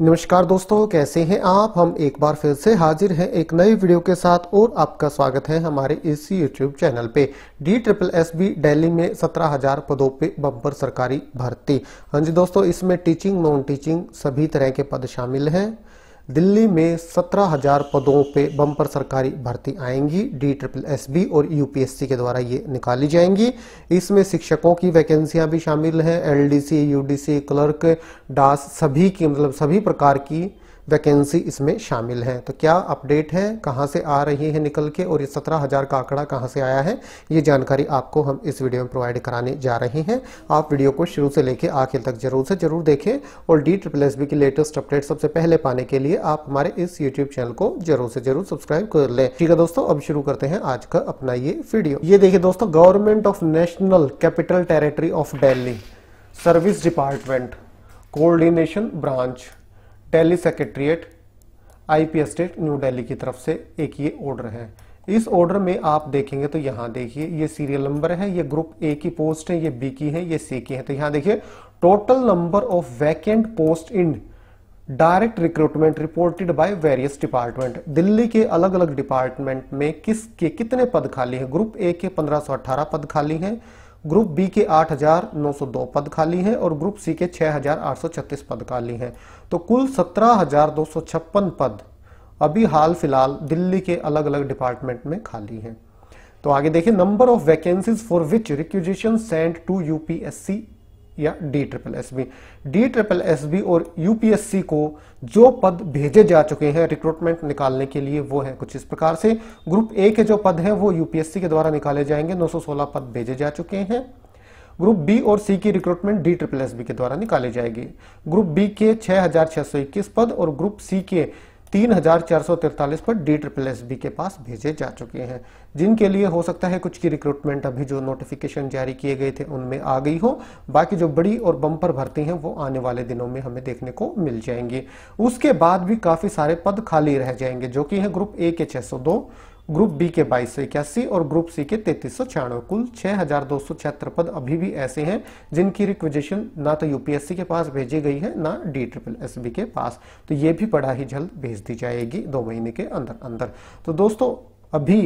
नमस्कार दोस्तों कैसे हैं आप हम एक बार फिर से हाजिर हैं एक नई वीडियो के साथ और आपका स्वागत है हमारे इस यूट्यूब चैनल पे D triple S B Delhi में सत्रह हजार पदों पे बम्पर सरकारी भर्ती हाँ जी दोस्तों इसमें टीचिंग नॉन टीचिंग सभी तरह के पद शामिल हैं दिल्ली में सत्रह हजार पदों पे बम्पर सरकारी भर्ती आएंगी डी ट्रिपल एस बी और यूपीएससी के द्वारा ये निकाली जाएंगी इसमें शिक्षकों की वैकेंसियां भी शामिल हैं एलडीसी यूडीसी क्लर्क डास सभी की मतलब सभी प्रकार की वैकेंसी इसमें शामिल हैं तो क्या अपडेट है कहाँ से आ रही है निकल के और ये सत्रह हज़ार का आंकड़ा कहाँ से आया है ये जानकारी आपको हम इस वीडियो में प्रोवाइड कराने जा रहे हैं आप वीडियो को शुरू से लेकर आखिर तक जरूर से जरूर देखें और डी ट्रिपल एस बी की लेटेस्ट अपडेट सबसे पहले पाने के लिए आप हमारे इस यूट्यूब चैनल को जरूर से जरूर सब्सक्राइब कर ले ठीक है दोस्तों अब शुरू करते हैं आज का अपना ये वीडियो ये देखिए दोस्तों government of national capital territory of Delhi service department coordination branch टेली I P state new Delhi की तरफ से एक ये ऑर्डर है इस ऑर्डर में आप देखेंगे तो यहाँ देखिए ये सीरियल नंबर है ये ग्रुप ए की पोस्ट है ये बी की है ये सी की है तो यहाँ देखिए total number of vacant post in direct recruitment reported by various department Delhi के अलग अलग डिपार्टमेंट में किसके कितने पद खाली हैं ग्रुप ए के 1518 पद खाली हैं ग्रुप बी के 8,902 पद खाली हैं और ग्रुप सी के 6,836 पद खाली हैं तो कुल 17,256 पद अभी हाल फिलहाल दिल्ली के अलग अलग डिपार्टमेंट में खाली हैं तो आगे देखिए number of vacancies for which requisition sent to UPSC या D triple S B D triple S B और यूपीएससी को जो पद भेजे जा चुके हैं रिक्रूटमेंट निकालने के लिए वो है कुछ इस प्रकार से ग्रुप ए के जो पद हैं वो यूपीएससी के द्वारा निकाले जाएंगे 916 पद भेजे जा चुके हैं ग्रुप बी और सी की recruitment D triple S B के द्वारा निकाली जाएगी ग्रुप बी के इक्कीस पद और ग्रुप सी के तीन हजार चार सौ तिरतालीस पर डी ट्रिपल एस बी के पास भेजे जा चुके हैं जिनके लिए हो सकता है कुछ की रिक्रूटमेंट अभी जो नोटिफिकेशन जारी किए गए थे उनमें आ गई हो बाकी जो बड़ी और बम्पर भर्ती हैं वो आने वाले दिनों में हमें देखने को मिल जाएंगी उसके बाद भी काफ़ी सारे पद खाली रह जाएंगे जो कि है ग्रुप ए के छह सौ दो ग्रुप बी के बाईस सौ इक्यासी और ग्रुप सी के तैतीस सौ छियानवे कुल छह हजार दो सौ छिहत्तर पद अभी भी ऐसे हैं जिनकी रिक्वेजेशन ना तो यूपीएससी के पास भेजी गई है ना डी ट्रिपल एस बी के पास तो ये भी बड़ा ही जल्द भेज दी जाएगी दो महीने के अंदर अंदर तो दोस्तों अभी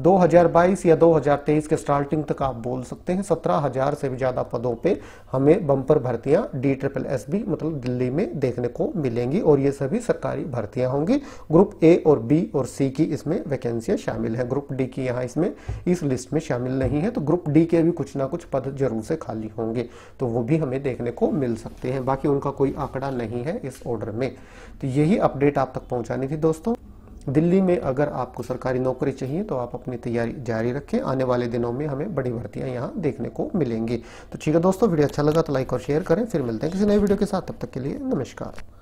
2022 या 2023 के स्टार्टिंग तक आप बोल सकते हैं 17,000 से भी ज़्यादा पदों पे हमें बम्पर भर्तियां डी ट्रिपल एस बी मतलब दिल्ली में देखने को मिलेंगी और ये सभी सरकारी भर्तियां होंगी ग्रुप ए और बी और सी की इसमें वैकेंसियां शामिल हैं ग्रुप डी की यहाँ इसमें इस लिस्ट में शामिल नहीं है तो ग्रुप डी के भी कुछ ना कुछ पद जरूर से खाली होंगे तो वो भी हमें देखने को मिल सकते हैं बाकी उनका कोई आंकड़ा नहीं है इस ऑर्डर में तो यही अपडेट आप तक पहुँचानी थी दोस्तों दिल्ली में अगर आपको सरकारी नौकरी चाहिए तो आप अपनी तैयारी जारी रखें आने वाले दिनों में हमें बड़ी भर्तियां यहाँ देखने को मिलेंगी तो ठीक है दोस्तों वीडियो अच्छा लगा तो लाइक और शेयर करें फिर मिलते हैं किसी नए वीडियो के साथ तब तक के लिए नमस्कार